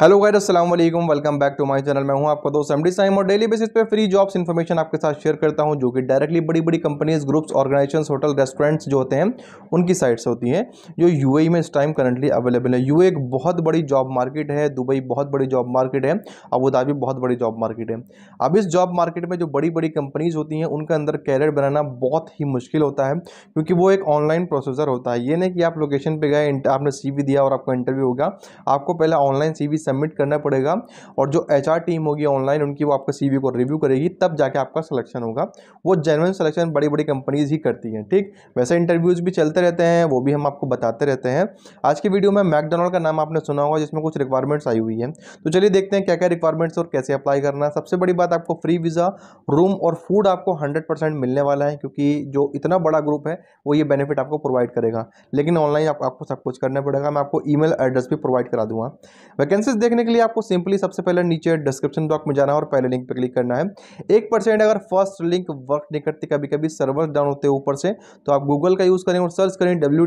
hello guide अस्सलाम वालेकुम welcome back to my channel मैं हूं आपका दोस्त एमडी साइम और डेली बेसिस पे फ्री जॉब्स इन्फॉर्मेशन आपके साथ शेयर करता हूं जो कि डायरेक्टली बड़ी बड़ी companies groups organisation hotel restaurants जो होते हैं उनकी साइट्स होती हैं जो यू e में इस टाइम करंटली अवेलेबल है यू एक बहुत बड़ी जॉब मार्केट है दुबई बहुत बड़ी जॉब मार्केट है अबूधाबी बहुत बड़ी जॉब मार्केट है अब इस जॉब मार्केट में जो बड़ी बड़ी कंपनीज होती हैं उनके अंदर कैरियर बनाना बहुत ही मुश्किल होता है क्योंकि वो एक ऑनलाइन प्रोसेसर होता है ये नहीं कि आप लोकेशन पर गए आपने सी दिया और आपका इंटरव्यू होगा आपको पहले ऑनलाइन सी सबमिट करना पड़ेगा और जो एच टीम होगी ऑनलाइन उनकी वो आपका सी को रिव्यू करेगी तब जाके आपका सलेक्शन होगा वो जेनवन सलेक्शन बड़ी बड़ी कंपनीज़ ही करती हैं ठीक वैसे इंटरव्यूज़ भी चलते रहते हैं वो भी हम आपको बताते रहते हैं आज की वीडियो में मैकडोनल्ड का नाम आपने सुना होगा जिसमें कुछ रिक्वायरमेंट्स आई हुई है तो चलिए देखते हैं क्या क्या रिक्वायरमेंट्स और कैसे अप्लाई करना सबसे बड़ी बात आपको फ्री वीज़ा रूम और फूड आपको हंड्रेड मिलने वाला है क्योंकि जो इतना बड़ा ग्रुप है वो ये बेनिफिट आपको प्रोवाइड करेगा लेकिन ऑनलाइन आपको सब कुछ करना पड़ेगा मैं आपको ई एड्रेस भी प्रोवाइड करा दूंगा वैकेंसी प्राइसेस देखने के लिए आपको सिंपली सबसे पहले नीचे डिस्क्रिप्शन बॉक्स में जाना है और पहले लिंक पर क्लिक करना है एक परसेंट अगर फर्स्ट लिंक वर्क नहीं करती कभी कभी सर्वर डाउन होते हैं ऊपर से तो आप गूगल का यूज़ करें और सर्च करें डब्ल्यू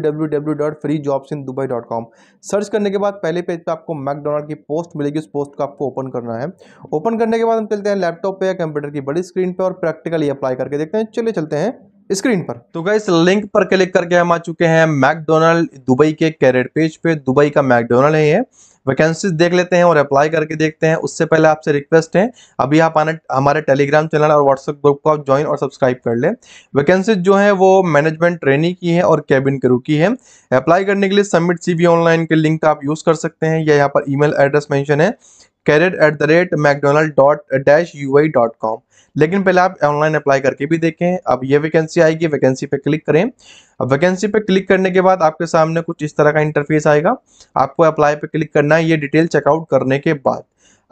सर्च करने के बाद पहले पेज पर आपको मैकडोनल्ड की पोस्ट मिलेगी उस पोस्ट को आपको ओपन करना है ओपन करने के बाद हम चलते हैं लैपटॉप पर या कंप्यूटर की बड़ी स्क्रीन पर और प्रैक्टिकली अप्लाई करके देखते हैं चलिए चलते हैं स्क्रीन पर तो गए लिंक पर क्लिक करके हम आ चुके हैं मैकडोनल्ड दुबई के कैरेट पेज पे दुबई का मैकडोनल्ड है ये वैकेंसीज देख लेते हैं और अप्लाई करके देखते हैं उससे पहले आपसे रिक्वेस्ट है अभी आप आने हमारे टेलीग्राम चैनल और व्हाट्सएप ग्रुप को आप ज्वाइन और सब्सक्राइब कर लें वैकेंसीज जो है वो मैनेजमेंट ट्रेनिंग की है और कैबिन क्रू की है अप्लाई करने के लिए सबमिट सी ऑनलाइन के लिंक का आप यूज़ कर सकते हैं या यहाँ पर ई एड्रेस मैंशन है career at the rate McDonald dot dash U I dot com लेकिन पहले आप ऑनलाइन अप्लाई करके भी देखें अब ये वैकेंसी आएगी वैकेंसी पे क्लिक करें अब वैकेंसी पे क्लिक करने के बाद आपके सामने कुछ इस तरह का इंटरफेस आएगा आपको अप्लाई पे क्लिक करना है ये डिटेल चेकआउट करने के बाद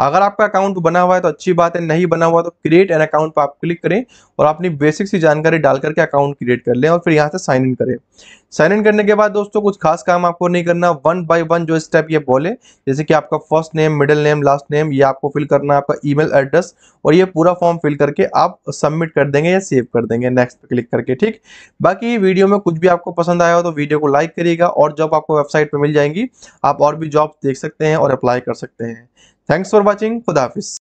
अगर आपका अकाउंट बना हुआ है तो अच्छी बात है नहीं बना हुआ तो क्रिएट एन अकाउंट पर आप क्लिक करें और अपनी बेसिक सी जानकारी डाल करके अकाउंट क्रिएट कर लें और फिर यहाँ से साइन इन करें साइन इन करने के बाद दोस्तों कुछ खास काम आपको नहीं करना वन बाय वन जो स्टेप ये बोले जैसे कि आपका first name middle name last name ये आपको फिल करना है आपका ई एड्रेस और ये पूरा फॉर्म फिल करके करके आप सबमिट कर देंगे या सेव कर देंगे नेक्स्ट पे क्लिक करके ठीक बाकी वीडियो में कुछ भी आपको पसंद आया हो तो वीडियो को लाइक करिएगा और जॉब आपको वेबसाइट पर मिल जाएंगी आप और भी जॉब देख सकते हैं और अप्लाई कर सकते हैं थैंक्स फॉर वॉचिंग खुदाफिस